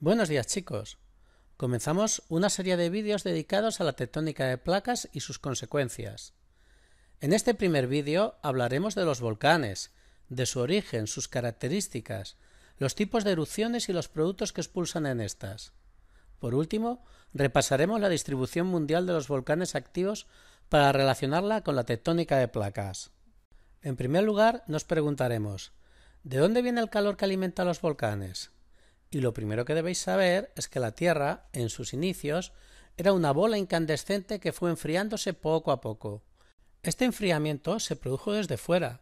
Buenos días chicos. Comenzamos una serie de vídeos dedicados a la tectónica de placas y sus consecuencias. En este primer vídeo hablaremos de los volcanes, de su origen, sus características, los tipos de erupciones y los productos que expulsan en estas. Por último, repasaremos la distribución mundial de los volcanes activos para relacionarla con la tectónica de placas. En primer lugar, nos preguntaremos ¿De dónde viene el calor que alimenta los volcanes? Y lo primero que debéis saber es que la Tierra, en sus inicios, era una bola incandescente que fue enfriándose poco a poco. Este enfriamiento se produjo desde fuera,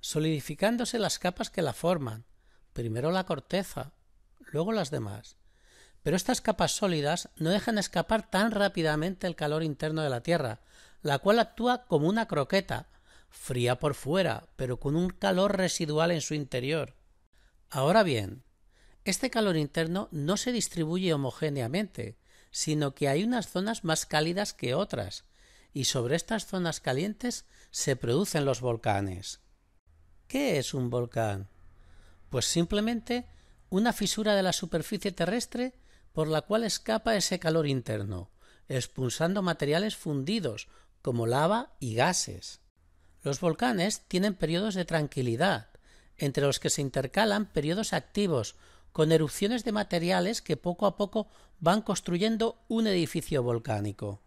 solidificándose las capas que la forman, primero la corteza, luego las demás. Pero estas capas sólidas no dejan escapar tan rápidamente el calor interno de la Tierra, la cual actúa como una croqueta, fría por fuera, pero con un calor residual en su interior. Ahora bien, este calor interno no se distribuye homogéneamente, sino que hay unas zonas más cálidas que otras, y sobre estas zonas calientes se producen los volcanes. ¿Qué es un volcán? Pues simplemente una fisura de la superficie terrestre por la cual escapa ese calor interno, expulsando materiales fundidos como lava y gases. Los volcanes tienen periodos de tranquilidad, entre los que se intercalan periodos activos con erupciones de materiales que poco a poco van construyendo un edificio volcánico.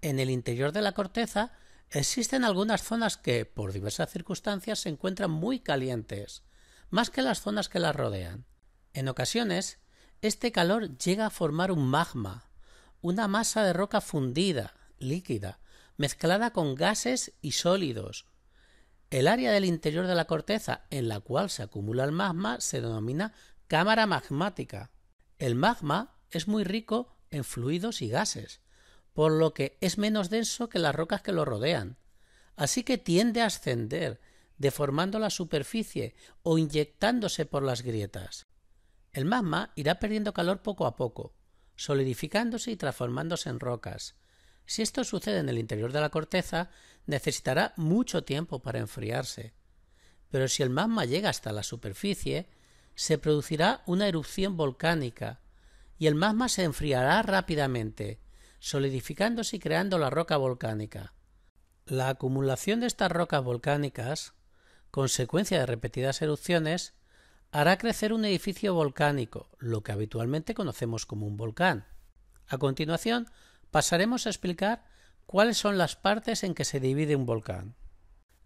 En el interior de la corteza existen algunas zonas que, por diversas circunstancias, se encuentran muy calientes, más que las zonas que las rodean. En ocasiones, este calor llega a formar un magma, una masa de roca fundida, líquida, mezclada con gases y sólidos. El área del interior de la corteza en la cual se acumula el magma se denomina cámara magmática. El magma es muy rico en fluidos y gases, por lo que es menos denso que las rocas que lo rodean. Así que tiende a ascender, deformando la superficie o inyectándose por las grietas. El magma irá perdiendo calor poco a poco, solidificándose y transformándose en rocas. Si esto sucede en el interior de la corteza, necesitará mucho tiempo para enfriarse. Pero si el magma llega hasta la superficie, se producirá una erupción volcánica y el magma se enfriará rápidamente, solidificándose y creando la roca volcánica. La acumulación de estas rocas volcánicas, consecuencia de repetidas erupciones, hará crecer un edificio volcánico, lo que habitualmente conocemos como un volcán. A continuación, pasaremos a explicar cuáles son las partes en que se divide un volcán.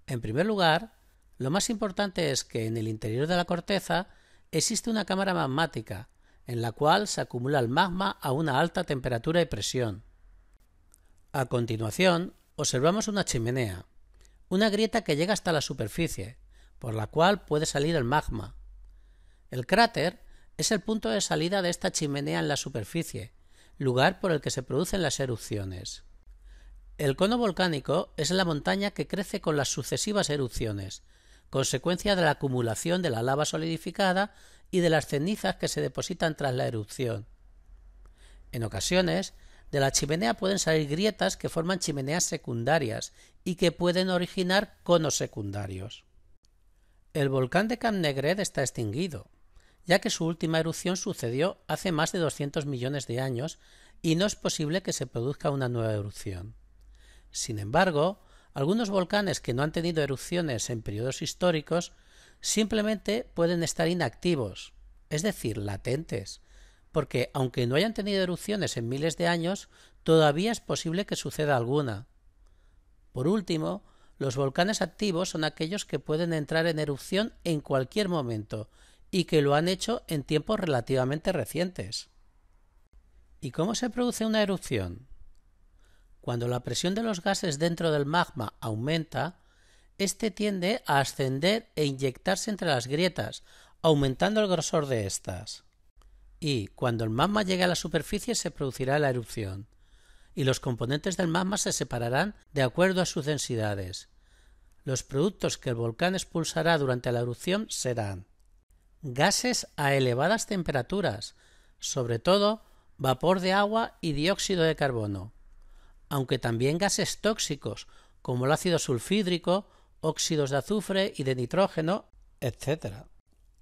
En primer lugar, lo más importante es que en el interior de la corteza Existe una cámara magmática, en la cual se acumula el magma a una alta temperatura y presión. A continuación, observamos una chimenea, una grieta que llega hasta la superficie, por la cual puede salir el magma. El cráter es el punto de salida de esta chimenea en la superficie, lugar por el que se producen las erupciones. El cono volcánico es la montaña que crece con las sucesivas erupciones, consecuencia de la acumulación de la lava solidificada y de las cenizas que se depositan tras la erupción. En ocasiones, de la chimenea pueden salir grietas que forman chimeneas secundarias y que pueden originar conos secundarios. El volcán de Camp está extinguido, ya que su última erupción sucedió hace más de 200 millones de años y no es posible que se produzca una nueva erupción. Sin embargo, algunos volcanes que no han tenido erupciones en periodos históricos simplemente pueden estar inactivos, es decir, latentes, porque aunque no hayan tenido erupciones en miles de años, todavía es posible que suceda alguna. Por último, los volcanes activos son aquellos que pueden entrar en erupción en cualquier momento y que lo han hecho en tiempos relativamente recientes. ¿Y cómo se produce una erupción? Cuando la presión de los gases dentro del magma aumenta, éste tiende a ascender e inyectarse entre las grietas, aumentando el grosor de éstas. Y cuando el magma llegue a la superficie se producirá la erupción, y los componentes del magma se separarán de acuerdo a sus densidades. Los productos que el volcán expulsará durante la erupción serán gases a elevadas temperaturas, sobre todo vapor de agua y dióxido de carbono, aunque también gases tóxicos como el ácido sulfídrico, óxidos de azufre y de nitrógeno, etc.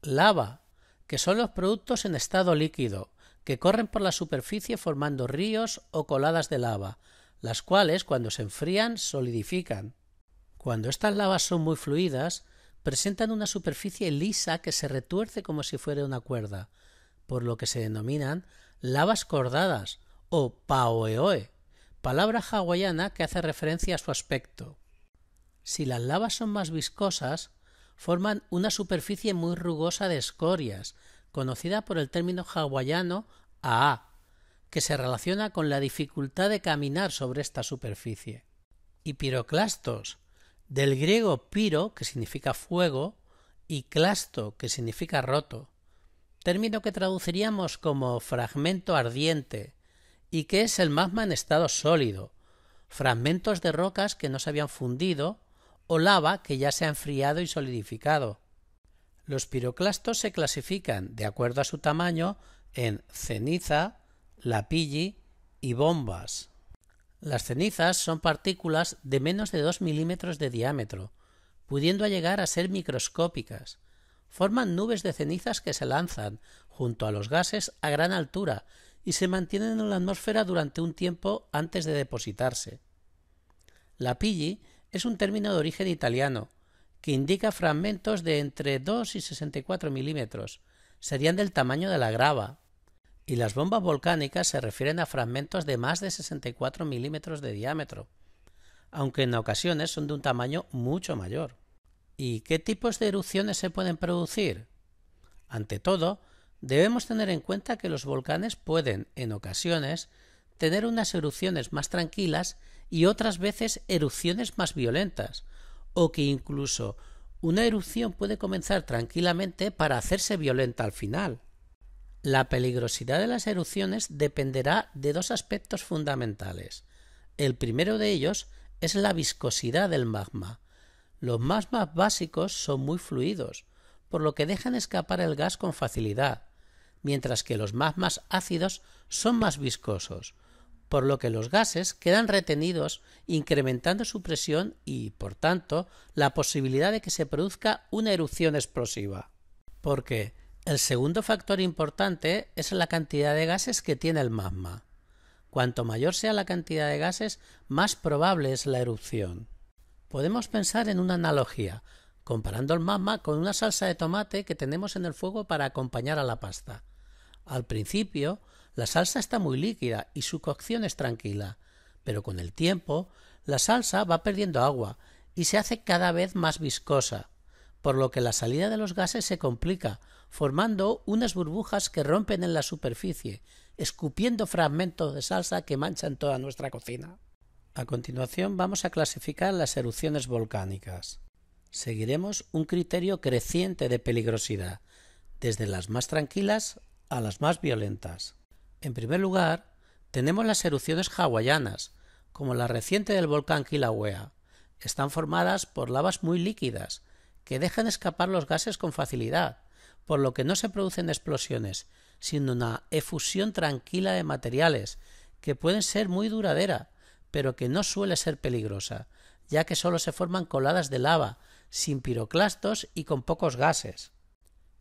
Lava, que son los productos en estado líquido, que corren por la superficie formando ríos o coladas de lava, las cuales cuando se enfrían solidifican. Cuando estas lavas son muy fluidas, presentan una superficie lisa que se retuerce como si fuera una cuerda, por lo que se denominan lavas cordadas o paoeoe palabra hawaiana que hace referencia a su aspecto. Si las lavas son más viscosas, forman una superficie muy rugosa de escorias, conocida por el término hawaiano aa, que se relaciona con la dificultad de caminar sobre esta superficie. Y piroclastos, del griego piro, que significa fuego, y clasto, que significa roto, término que traduciríamos como fragmento ardiente, y que es el magma en estado sólido, fragmentos de rocas que no se habían fundido o lava que ya se ha enfriado y solidificado. Los piroclastos se clasifican, de acuerdo a su tamaño, en ceniza, lapilli y bombas. Las cenizas son partículas de menos de 2 milímetros de diámetro, pudiendo llegar a ser microscópicas. Forman nubes de cenizas que se lanzan, junto a los gases, a gran altura y se mantienen en la atmósfera durante un tiempo antes de depositarse. La pilli es un término de origen italiano, que indica fragmentos de entre 2 y 64 milímetros, serían del tamaño de la grava, y las bombas volcánicas se refieren a fragmentos de más de 64 milímetros de diámetro, aunque en ocasiones son de un tamaño mucho mayor. ¿Y qué tipos de erupciones se pueden producir? Ante todo, Debemos tener en cuenta que los volcanes pueden, en ocasiones, tener unas erupciones más tranquilas y otras veces erupciones más violentas, o que incluso una erupción puede comenzar tranquilamente para hacerse violenta al final. La peligrosidad de las erupciones dependerá de dos aspectos fundamentales. El primero de ellos es la viscosidad del magma. Los magmas básicos son muy fluidos, por lo que dejan escapar el gas con facilidad, mientras que los magmas ácidos son más viscosos, por lo que los gases quedan retenidos incrementando su presión y, por tanto, la posibilidad de que se produzca una erupción explosiva. Porque el segundo factor importante es la cantidad de gases que tiene el magma. Cuanto mayor sea la cantidad de gases, más probable es la erupción. Podemos pensar en una analogía comparando el magma con una salsa de tomate que tenemos en el fuego para acompañar a la pasta. Al principio, la salsa está muy líquida y su cocción es tranquila, pero con el tiempo, la salsa va perdiendo agua y se hace cada vez más viscosa, por lo que la salida de los gases se complica, formando unas burbujas que rompen en la superficie, escupiendo fragmentos de salsa que manchan toda nuestra cocina. A continuación vamos a clasificar las erupciones volcánicas seguiremos un criterio creciente de peligrosidad, desde las más tranquilas a las más violentas. En primer lugar, tenemos las erupciones hawaianas, como la reciente del volcán Kilauea. Están formadas por lavas muy líquidas, que dejan escapar los gases con facilidad, por lo que no se producen explosiones, sino una efusión tranquila de materiales, que pueden ser muy duradera, pero que no suele ser peligrosa, ya que solo se forman coladas de lava sin piroclastos y con pocos gases.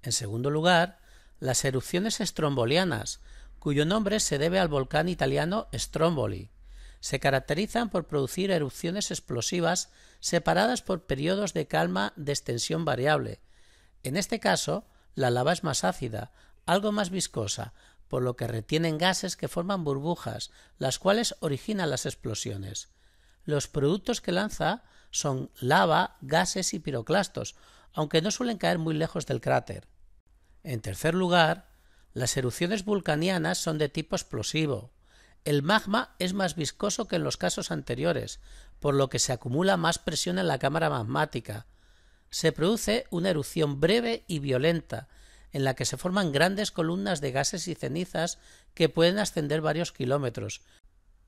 En segundo lugar, las erupciones estrombolianas, cuyo nombre se debe al volcán italiano Stromboli. Se caracterizan por producir erupciones explosivas separadas por periodos de calma de extensión variable. En este caso, la lava es más ácida, algo más viscosa, por lo que retienen gases que forman burbujas, las cuales originan las explosiones. Los productos que lanza son lava, gases y piroclastos, aunque no suelen caer muy lejos del cráter. En tercer lugar, las erupciones vulcanianas son de tipo explosivo. El magma es más viscoso que en los casos anteriores, por lo que se acumula más presión en la cámara magmática. Se produce una erupción breve y violenta, en la que se forman grandes columnas de gases y cenizas que pueden ascender varios kilómetros,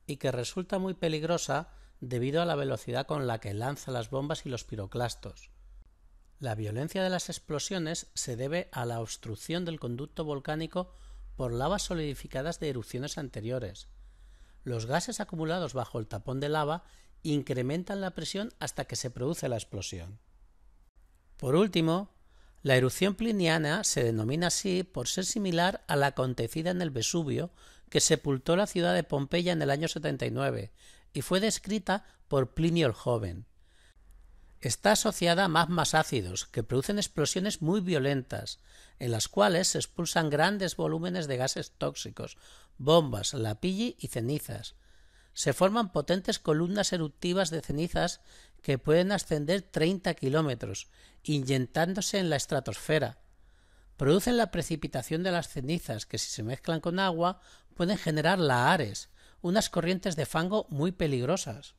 y que resulta muy peligrosa debido a la velocidad con la que lanza las bombas y los piroclastos. La violencia de las explosiones se debe a la obstrucción del conducto volcánico por lavas solidificadas de erupciones anteriores. Los gases acumulados bajo el tapón de lava incrementan la presión hasta que se produce la explosión. Por último, la erupción pliniana se denomina así por ser similar a la acontecida en el Vesubio, que sepultó la ciudad de Pompeya en el año 79, y fue descrita por Plinio el Joven. Está asociada a magmas ácidos que producen explosiones muy violentas, en las cuales se expulsan grandes volúmenes de gases tóxicos, bombas, lapilli y cenizas. Se forman potentes columnas eruptivas de cenizas que pueden ascender 30 kilómetros, inyectándose en la estratosfera. Producen la precipitación de las cenizas que si se mezclan con agua pueden generar lahares, unas corrientes de fango muy peligrosas.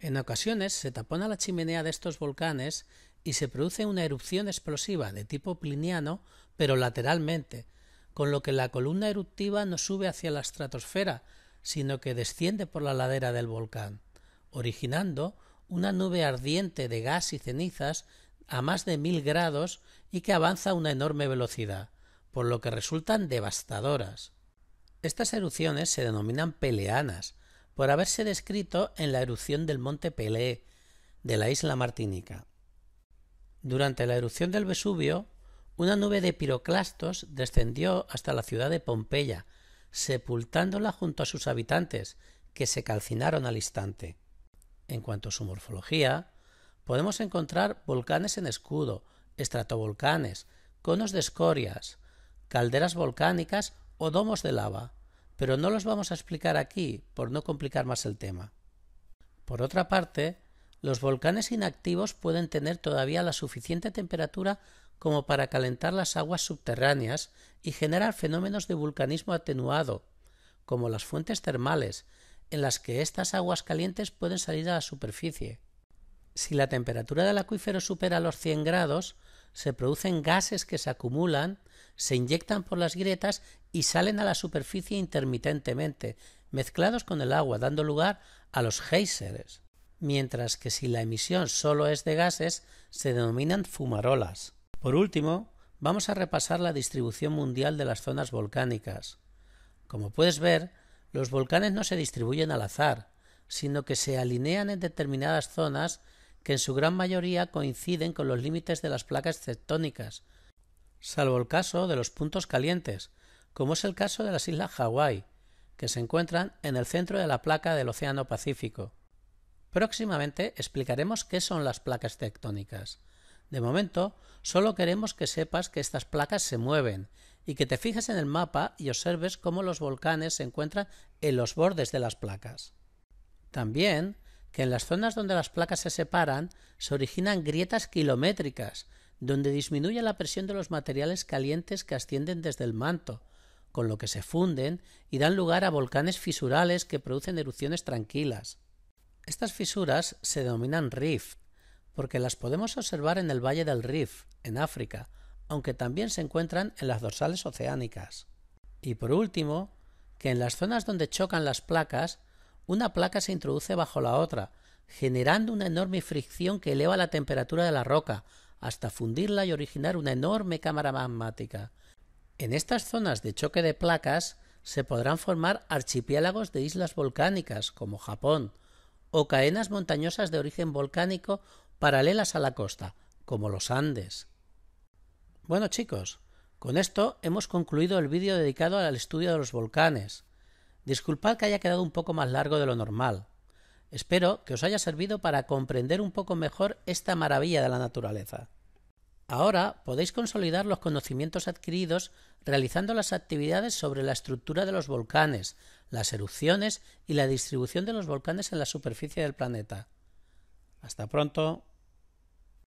En ocasiones se tapona la chimenea de estos volcanes y se produce una erupción explosiva de tipo pliniano, pero lateralmente, con lo que la columna eruptiva no sube hacia la estratosfera, sino que desciende por la ladera del volcán, originando una nube ardiente de gas y cenizas a más de mil grados y que avanza a una enorme velocidad, por lo que resultan devastadoras. Estas erupciones se denominan peleanas, por haberse descrito en la erupción del monte Pelé, de la isla Martinica. Durante la erupción del Vesubio, una nube de piroclastos descendió hasta la ciudad de Pompeya, sepultándola junto a sus habitantes, que se calcinaron al instante. En cuanto a su morfología, podemos encontrar volcanes en escudo, estratovolcanes, conos de escorias, calderas volcánicas o domos de lava, pero no los vamos a explicar aquí por no complicar más el tema. Por otra parte, los volcanes inactivos pueden tener todavía la suficiente temperatura como para calentar las aguas subterráneas y generar fenómenos de vulcanismo atenuado, como las fuentes termales, en las que estas aguas calientes pueden salir a la superficie. Si la temperatura del acuífero supera los 100 grados, se producen gases que se acumulan se inyectan por las grietas y salen a la superficie intermitentemente, mezclados con el agua, dando lugar a los geysers. mientras que si la emisión solo es de gases, se denominan fumarolas. Por último, vamos a repasar la distribución mundial de las zonas volcánicas. Como puedes ver, los volcanes no se distribuyen al azar, sino que se alinean en determinadas zonas que en su gran mayoría coinciden con los límites de las placas tectónicas, salvo el caso de los puntos calientes, como es el caso de las islas Hawái, que se encuentran en el centro de la placa del Océano Pacífico. Próximamente explicaremos qué son las placas tectónicas. De momento, solo queremos que sepas que estas placas se mueven y que te fijes en el mapa y observes cómo los volcanes se encuentran en los bordes de las placas. También que en las zonas donde las placas se separan se originan grietas kilométricas donde disminuye la presión de los materiales calientes que ascienden desde el manto, con lo que se funden y dan lugar a volcanes fisurales que producen erupciones tranquilas. Estas fisuras se denominan rift, porque las podemos observar en el Valle del Rift, en África, aunque también se encuentran en las dorsales oceánicas. Y por último, que en las zonas donde chocan las placas, una placa se introduce bajo la otra, generando una enorme fricción que eleva la temperatura de la roca, hasta fundirla y originar una enorme cámara magmática. En estas zonas de choque de placas se podrán formar archipiélagos de islas volcánicas, como Japón, o cadenas montañosas de origen volcánico paralelas a la costa, como los Andes. Bueno chicos, con esto hemos concluido el vídeo dedicado al estudio de los volcanes. Disculpad que haya quedado un poco más largo de lo normal. Espero que os haya servido para comprender un poco mejor esta maravilla de la naturaleza. Ahora podéis consolidar los conocimientos adquiridos realizando las actividades sobre la estructura de los volcanes, las erupciones y la distribución de los volcanes en la superficie del planeta. Hasta pronto.